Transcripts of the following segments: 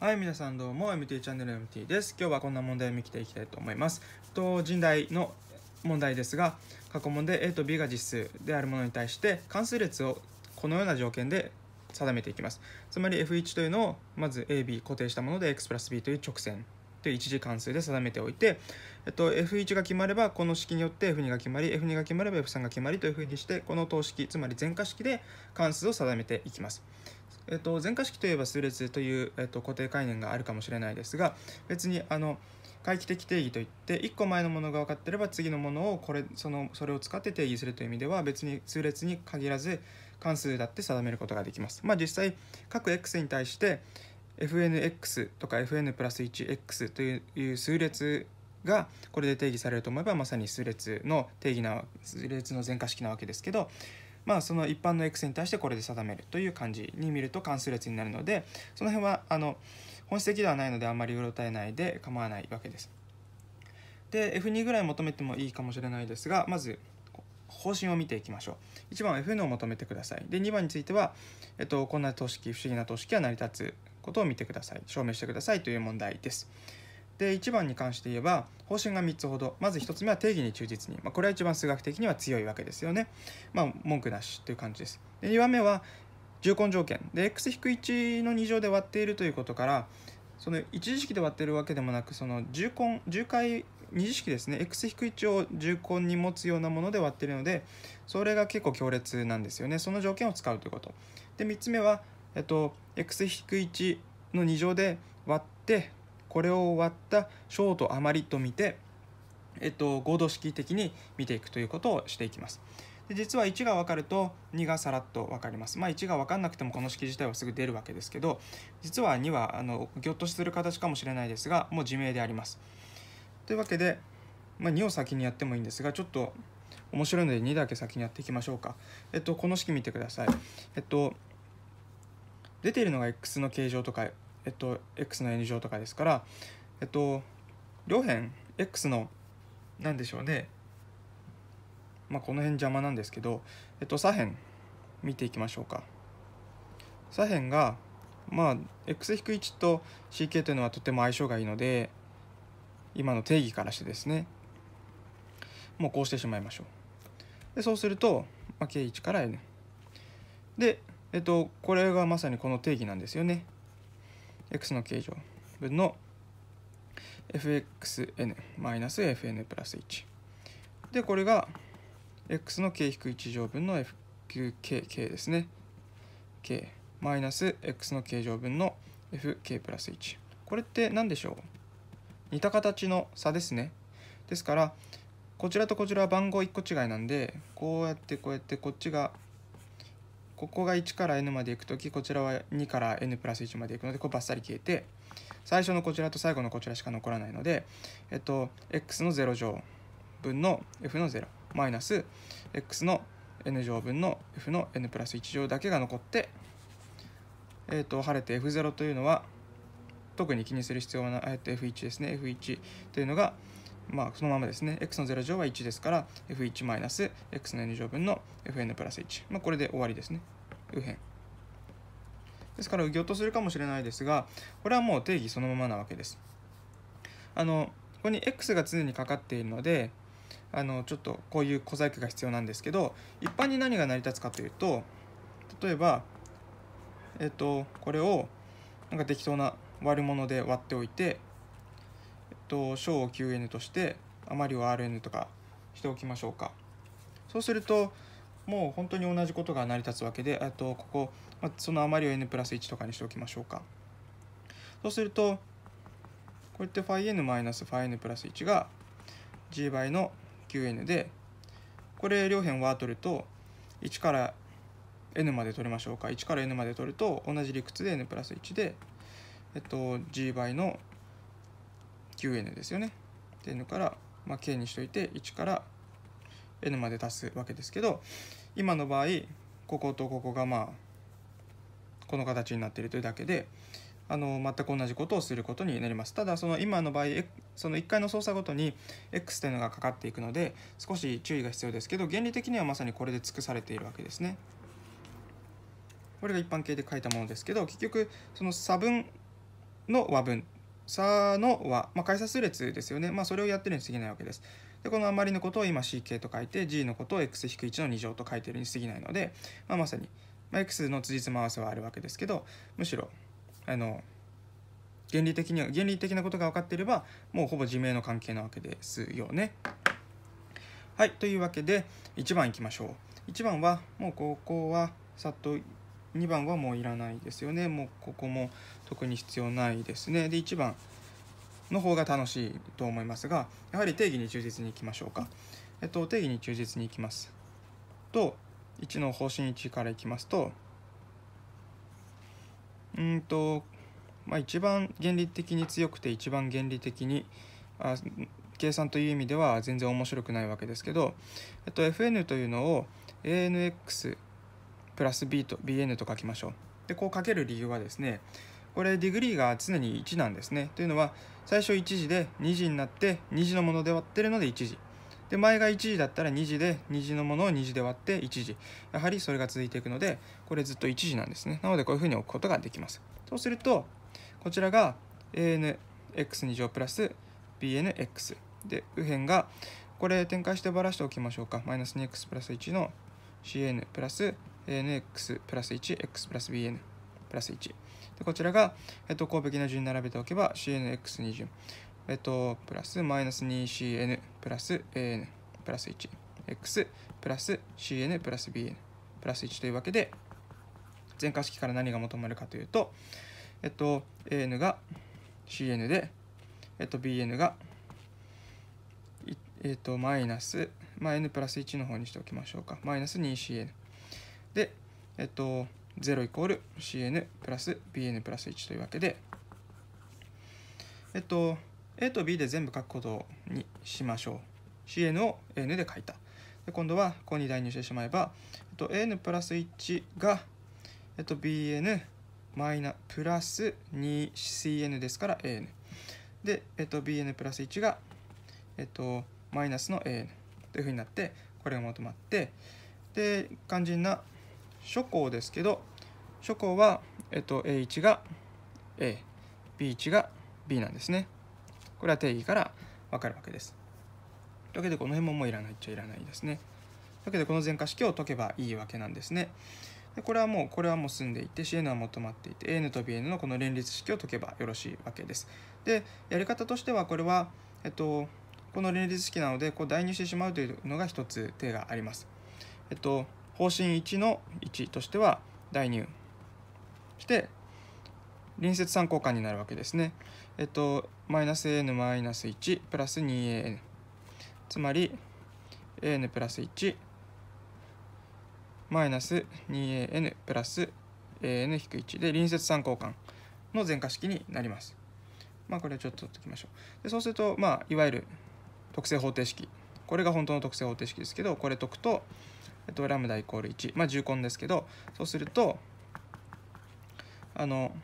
はい、皆さんどうも、MT チャンネル MT です。今日はこんな問題を見ていきたいと思います。と、人代の問題ですが、過去問で A と B が実数であるものに対して関数列をこのような条件で定めていきます。つまり F1 というのを、まず AB 固定したもので X プラス B という直線という一次関数で定めておいて、えっと、F1 が決まればこの式によって F2 が決まり F2 が決まれば F3 が決まりというふうにしてこの等式つまり全化式で関数を定めていきます。えっと、前化式といえば数列という、えっと、固定概念があるかもしれないですが別にあの回帰的定義といって1個前のものが分かってれば次のものをこれそのそれを使って定義するという意味では別に数列に限らず関数だって定めることができます。まあ、実際各 x に対して fnx とか fn プラス 1x という数列がこれで定義されると思えばまさに数列の定義な数列の全化式なわけですけどまあ、その一般の x に対してこれで定めるという感じに見ると関数列になるのでその辺はあの本質的ではないのであんまりうろたえないで構わないわけです。で F2 ぐらい求めてもいいかもしれないですがまず方針を見ていきましょう1番は Fn を求めてくださいで2番については、えっと、こんな等式不思議な等式は成り立つことを見てください証明してくださいという問題です。で1番に関して言えば方針が3つほどまず1つ目は定義に忠実に、まあ、これは一番数学的には強いわけですよね、まあ、文句なしという感じですで2番目は重根条件で x-1 の2乗で割っているということからその一次式で割ってるわけでもなくその重根重回二次式ですね x-1 を重根に持つようなもので割ってるのでそれが結構強烈なんですよねその条件を使うということで3つ目は、えっと、x-1 の2乗で割ってこれを割ったショート余りと見て、えっと、合同式的に見ていくということをしていきます。で実は1が分かると2がさらっと分かります。まあ、1が分かんなくてもこの式自体はすぐ出るわけですけど実は2はあのぎょっとする形かもしれないですがもう自明であります。というわけで、まあ、2を先にやってもいいんですがちょっと面白いので2だけ先にやっていきましょうか。えっと、この式見てください。えっと、出ているのが x の形状とかえっと、x の n 乗とかですから、えっと、両辺 x の何でしょうね、まあ、この辺邪魔なんですけど、えっと、左辺見ていきましょうか。左辺が、まあ、x-1 と ck というのはとても相性がいいので今の定義からしてですねもうこうしてしまいましょう。でそうすると、まあ、k1 から n。で、えっと、これがまさにこの定義なんですよね。x の形状分の fxn-fn プラス1でこれが x の k-1 乗分の f k k ですね k マイナス x の形状分の fk プラス1これって何でしょう似た形の差ですねですからこちらとこちらは番号1個違いなんでこうやってこうやってこっちがここが1から n まで行く時こちらは2から n プラス1まで行くのでこれバッサリ消えて最初のこちらと最後のこちらしか残らないので、えっと、x の0乗分の f の0マイナス x の n 乗分の f の n プラス1乗だけが残って、えっと、晴れて f0 というのは特に気にする必要はない、えっと、f1 ですね f1 というのがまあ、そのままですね、x の0乗は1ですから、f1 マイナス x の n 乗分の fn プラス1。まあ、これで終わりですね。右辺。ですから、ぎょっとするかもしれないですが、これはもう定義そのままなわけです。あの、ここに x が常にかかっているので、あの、ちょっとこういう小細工が必要なんですけど、一般に何が成り立つかというと、例えば、えっと、これを、なんか適当な割るもので割っておいて、と小を QN として余りを RN とかしておきましょうかそうするともう本当に同じことが成り立つわけでとここ、まあ、その余りを n プラス1とかにしておきましょうかそうするとこうやって φn マイナス φn プラス1が g 倍の qn でこれ両辺は取ると1から n まで取りましょうか1から n まで取ると同じ理屈で n プラス1で、えっと、g 倍の 9n ですよね。っていうのから、まあ、k にしといて1から n まで足すわけですけど今の場合こことここがまあこの形になっているというだけであの全く同じことをすることになりますただその今の場合その1回の操作ごとに x というのがかかっていくので少し注意が必要ですけど原理的にはまさにこれで尽くされているわけですねこれが一般形で書いたものですけど結局その差分の和分さのは、まあ、改札列ですよね、まあ、それをやってるに過ぎないわけです。でこのあまりのことを今 ck と書いて g のことを x-1 の2乗と書いてるに過ぎないので、まあ、まさに、まあ、x の辻褄合わせはあるわけですけどむしろあの原理的に原理的なことが分かっていればもうほぼ自明の関係なわけですよね。はいというわけで1番いきましょう。1番はもうここはさっと2番はもういらないですよねもうここも特に必要ないですねで1番の方が楽しいと思いますがやはり定義に忠実にいきましょうか、えっと、定義に忠実にいきますと1の方針1からいきますとうんと、まあ、一番原理的に強くて一番原理的にあ計算という意味では全然面白くないわけですけど、えっと、FN というのを ANX プラス B と BN と書きましょう。でこうかける理由はですねこれディグリーが常に1なんですね。というのは最初1時で2時になって2時のもので割ってるので1時。で前が1時だったら2時で2時のものを2時で割って1時やはりそれが続いていくのでこれずっと1時なんですねなのでこういうふうに置くことができますそうするとこちらが anx2 乗プラス bnx で右辺がこれ展開してばらしておきましょうかマイナス 2x プラス1の cn プラス nx プラス 1x プラス bn プラス1でこちらが、えっと、公的な順に並べておけば cnx20 えっとプラスマイナス 2cn プラス an プラス 1x プラス cn プラス bn プラス1というわけで全化式から何が求まるかというとえっと an が cn でえっと bn がえっとマイナス、まあ、n プラス1の方にしておきましょうかマイナス 2cn で、えっと、0イコール CN プラス BN プラス1というわけで、えっと、A と B で全部書くことにしましょう。CN を N で書いた。で今度はここに代入してしまえば、えっと、N プラス1が、えっと、BN マイナプラス 2CN ですから AN。で、えっと、BN プラス1が、えっと、マイナスの AN というふうになって、これが求まって、で、肝心な諸項ですけど諸項は、えっと、A1 が AB1 が B なんですねこれは定義から分かるわけですというわけでこの辺ももういらないっちゃいらないですねというわけでこの全化式を解けばいいわけなんですねでこれはもうこれはもう済んでいて CN はもう止まっていて AN と BN のこの連立式を解けばよろしいわけですでやり方としてはこれはえっとこの連立式なのでこう代入してしまうというのが一つ手がありますえっと方針1の1としては代入して隣接参考換になるわけですね。えっと、マイナス an マイナス1プラス 2an つまり an プラス1マイナス 2an プラス an-1 で隣接参考換。の全化式になります。まあこれはちょっと取っておきましょう。でそうすると、まあ、いわゆる特性方程式これが本当の特性方程式ですけどこれ解くとえっと、ラムダイコール1、まあ、重根ですけど、そうすると、あの、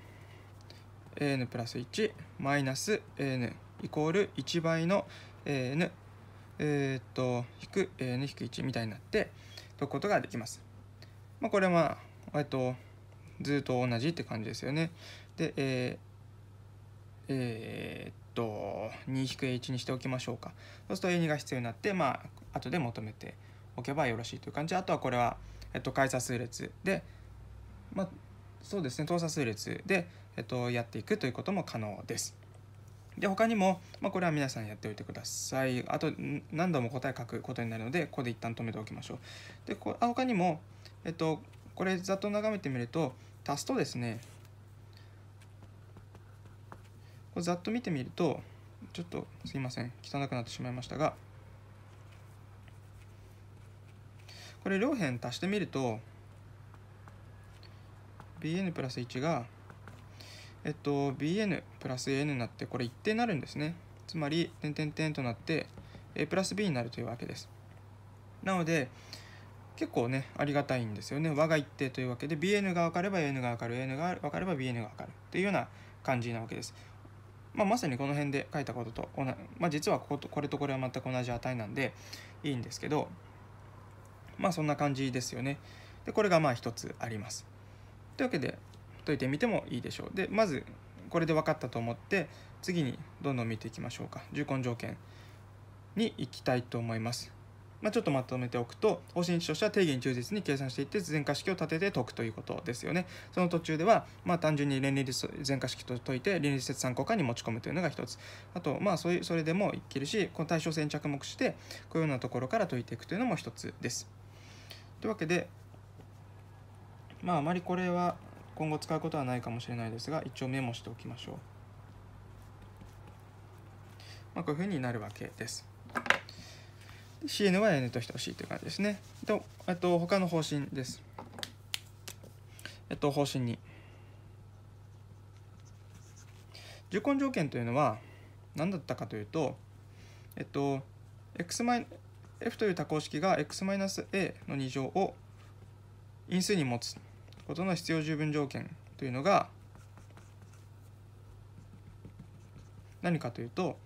an プラス1マイナス an イコール1倍の an えっと、引く an 引く1みたいになって解くことができます。まあ、これはまあ、えっと、ずっと同じって感じですよね。で、えー、えー、っと、2-h にしておきましょうか。そうすると a2 が必要になって、まあ、後で求めておけばよろしいという感じあとはこれは、えっと、階差数列で、まあ、そうですね等差数列で、えっと、やっていくということも可能です。で他にも、まあ、これは皆さんやっておいてくださいあと何度も答え書くことになるのでここで一旦止めておきましょうでこあ他にも、えっと、これざっと眺めてみると足すとですねこざっと見てみるとちょっとすいません汚くなってしまいましたがこれ両辺足してみると bn プラス1がえっと bn プラス an になってこれ一定になるんですねつまり点点点となって a プラス b になるというわけですなので結構ねありがたいんですよね和が一定というわけで bn が分かれば an が分かる an が分かれば bn が分かるっていうような感じなわけです、まあ、まさにこの辺で書いたこととまあ、実はこことこれとこれは全く同じ値なんでいいんですけどまあそんな感じですよね。でこれがまあ一つあります。というわけで解いてみてもいいでしょう。でまずこれで分かったと思って次にどんどん見ていきましょうか。重根条件に行きたいと思います。まあ、ちょっとまとめておくと方針値としては定義に忠実に計算していって全化式を立てて解くということですよねその途中では、まあ、単純に連立全化式と解いて連立切参考化に持ち込むというのが一つあとまあそれそれでもいけるしこの対象性に着目してこのようなところから解いていくというのも一つですというわけで、まあ、あまりこれは今後使うことはないかもしれないですが、一応メモしておきましょう。まあ、こういうふうになるわけです。CN は N としてほしいという感じですね。と、あと、他の方針です。えっと、方針に。重根条件というのは何だったかというと、えっと、x マイ f という多項式が x-a の2乗を因数に持つことの必要十分条件というのが何かというと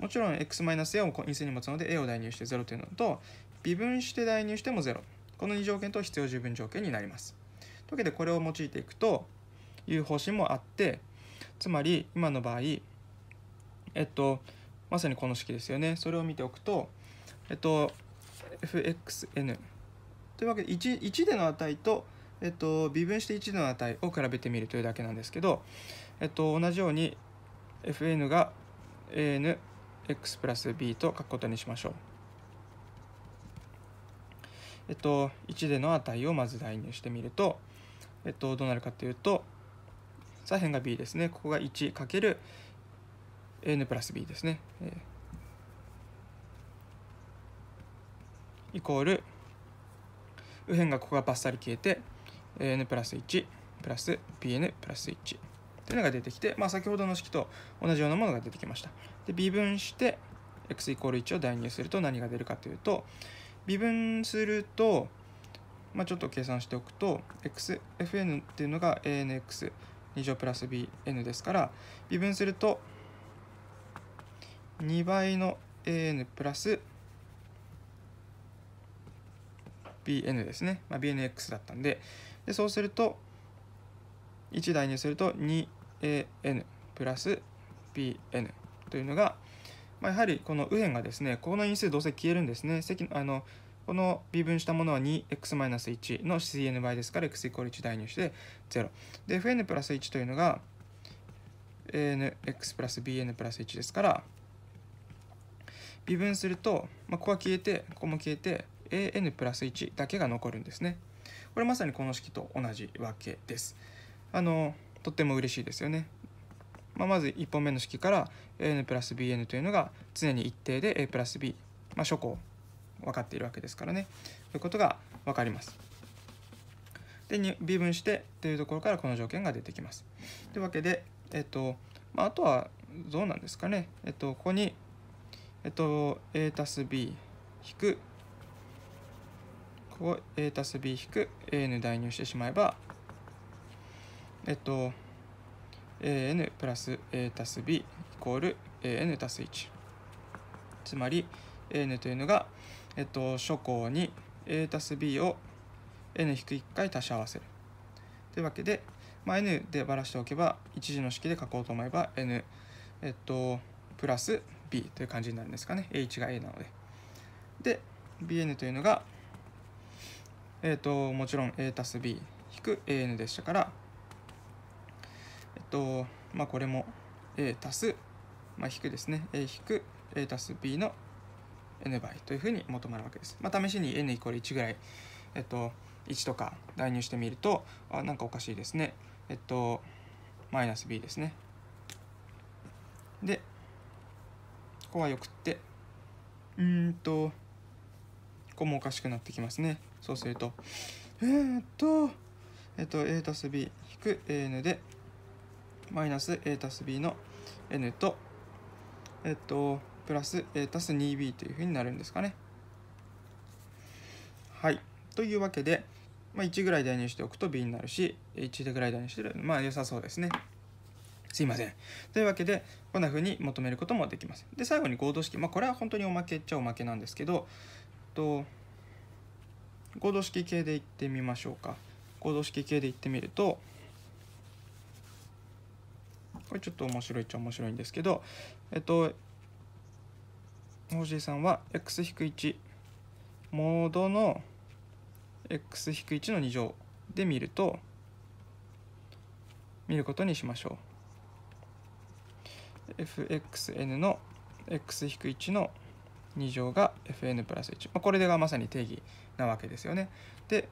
もちろん x-a を因数に持つので a を代入して0というのと微分して代入しても0この2条件と必要十分条件になりますというわけでこれを用いていくという方針もあってつまり今の場合えっとまさにこの式ですよねそれを見ておくとえっと fxn というわけで 1, 1での値と、えっと、微分して1の値を比べてみるというだけなんですけど、えっと、同じように fn が anx プラス b と書くことにしましょう。えっと、1での値をまず代入してみると、えっと、どうなるかというと左辺が b ですねここが 1× n プラス b ですね。えーイコール右辺がここがバッサリ消えて n プラス1プラス bn プラス1というのが出てきて、まあ、先ほどの式と同じようなものが出てきましたで微分して x イコール1を代入すると何が出るかというと微分すると、まあ、ちょっと計算しておくと xfn っていうのが anx 2乗プラス bn ですから微分すると2倍の an プラス bn ですね、まあ、bnx だったんででそうすると1台にすると 2an プラス bn というのが、まあ、やはりこの右辺がですねこの因数どうせ消えるんですね積あのこの微分したものは 2x-1 の cn 倍ですから x イコール1代入して0で fn プラス1というのが anx プラス bn プラス1ですから微分すると、まあ、ここは消えてここも消えて an プラス1だけが残るんですね。これまさにこの式と同じわけです。あのとっても嬉しいですよね。まあ、まず1本目の式から an プラス bn というのが常に一定で a プラス b、まあ、初項分かっているわけですからねということが分かります。で微分してというところからこの条件が出てきます。というわけで、えっとまあ、あとはどうなんですかね、えっと、ここに、えっと、a たす b 引くここ A たす B 引く AN 代入してしまえば、えっと、AN プラス A たす B イコール AN たす1。つまり AN というのが、えっと、初項に A たす B を N-1 く回足し合わせる。というわけで、まあ、N でばらしておけば一次の式で書こうと思えば N、えっと、プラス B という感じになるんですかね。H が A なので。で、BN というのがえーと、もちろん A たす B 引く AN でしたから、えっとまあ、これも A たす、まあ、引くですね A 引く A たす B の n 倍というふうに求まるわけです。まあ、試しに n イコール1ぐらい、えっと、1とか代入してみるとあなんかおかしいですね。えっとマイナス b ですね。でここはよくってうんとこもおかしくなってきますねそうするとえー、っとえー、っと a たす b 引く an でマイナス a たす b の n とえっとプラス a たす 2b というふうになるんですかねはいというわけで、まあ、1ぐらい代入しておくと b になるし1ぐらい代入してるまあ良さそうですねすいません。というわけで、こんな風に求めることもできます。で、最後に合同式。まあ、これは本当におまけっちゃおまけなんですけど、と行動式系でいってみましょうか合同式系でいってみるとこれちょっと面白いっちゃ面白いんですけどえっと星井さんは x-1 モードの x-1 の2乗で見ると見ることにしましょう fxn の x-1 の2乗2乗が fn プラス1、まあ、これがまさに定義なわけですよね。で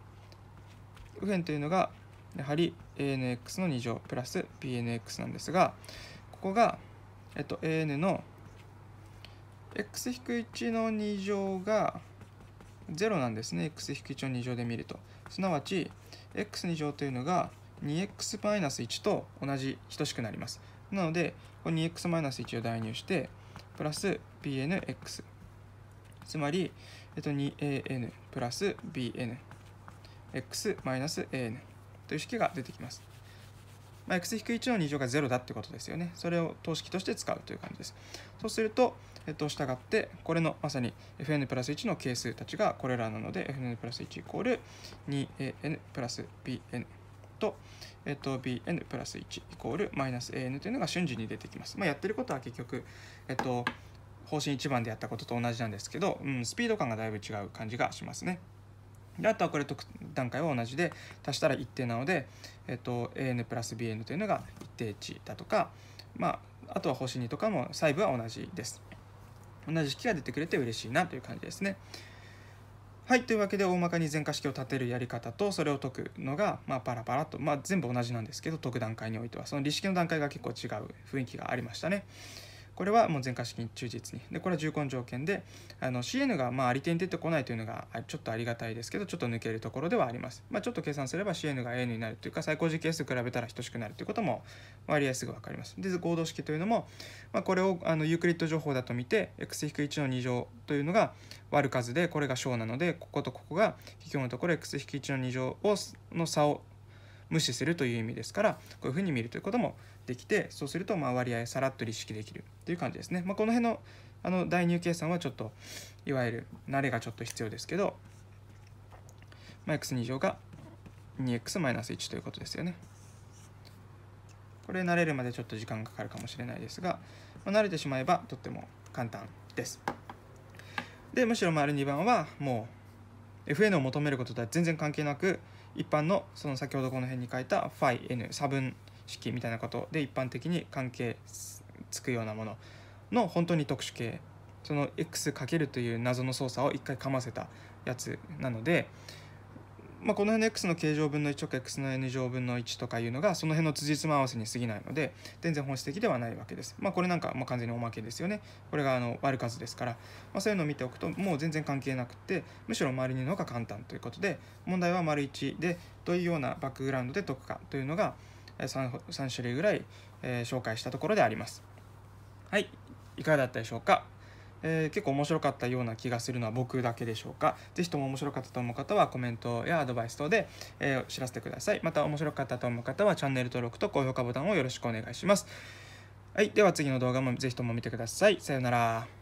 右辺というのがやはり anx の2乗プラス bnx なんですがここが、えっと、an の x-1 の2乗が0なんですね x-1 の2乗で見るとすなわち x2 乗というのが 2x-1 と同じ等しくなりますなのでこ 2x-1 を代入してプラス bnx つまり、えっと、2an プラス bnx マイナス an という式が出てきます。まあ、x-1 の2乗が0だってことですよね。それを等式として使うという感じです。そうすると、えっと、従って、これのまさに fn プラス1の係数たちがこれらなので、fn プラス1イコール 2an プラス bn と、えっと、bn プラス1イコールマイナス an というのが瞬時に出てきます。まあ、やってることは結局、えっと、方針1番でやったことと同じなんですけど、うん、スピード感がだいぶ違う感じがしますね。であとはこれと段階は同じで足したら一定なので、えっと、AN プラス BN というのが一定値だとか、まあ、あとは方針2とかも細部は同じです。同じ式が出てくれて嬉しいなという感じですね。はい、というわけで大まかに全化式を立てるやり方とそれを解くのが、まあ、パラパラと、まあ、全部同じなんですけど解く段階においてはその理式の段階が結構違う雰囲気がありましたね。これはもう全科資金忠実に。で、これは重根条件で、あの CN がまあ利点に出てこないというのがちょっとありがたいですけど、ちょっと抜けるところではあります。まあ、ちょっと計算すれば CN が n になるというか、最高時係数比べたら等しくなるということも割合すぐ分かります。で、合同式というのも、まあ、これをあのユークリッド情報だと見て、x-1 の2乗というのが割る数で、これが小なので、こことここが基本のところ x-1 の2乗をの差を無視するという意味ですからこういうふうに見るということもってきてそうするとまあ割合さらっと立式できるという感じですね、まあ、この辺のあの代入計算はちょっといわゆる慣れがちょっと必要ですけど、まあ、x2 乗が 2x-1 ということですよねこれ慣れるまでちょっと時間がかかるかもしれないですが、まあ、慣れてしまえばとっても簡単ですでむしろ丸2番はもう FN を求めることとは全然関係なく一般のその先ほどこの辺に書いた φn 差分式みたいなことで一般的に関係つくようなものの本当に特殊系その x× という謎の操作を一回かませたやつなので、まあ、この辺の x の形乗分の1とか x の n 乗分の1とかいうのがその辺の辻褄合わせに過ぎないので全然本質的ではないわけです。まあ、これなんかまあ完全におまけですよね。これがあの割る数ですから、まあ、そういうのを見ておくともう全然関係なくてむしろ丸2の方が簡単ということで問題は丸1でというようなバックグラウンドで解くかというのが 3, 3種類ぐらい、え紹介したところであります。はい、いかがだったでしょうか、えー、結構面白かったような気がするのは僕だけでしょうか是非とも面白かったと思う方はコメントやアドバイス等で、えー、知らせてくださいまた面白かったと思う方はチャンネル登録と高評価ボタンをよろしくお願いしますはいでは次の動画も是非とも見てくださいさようなら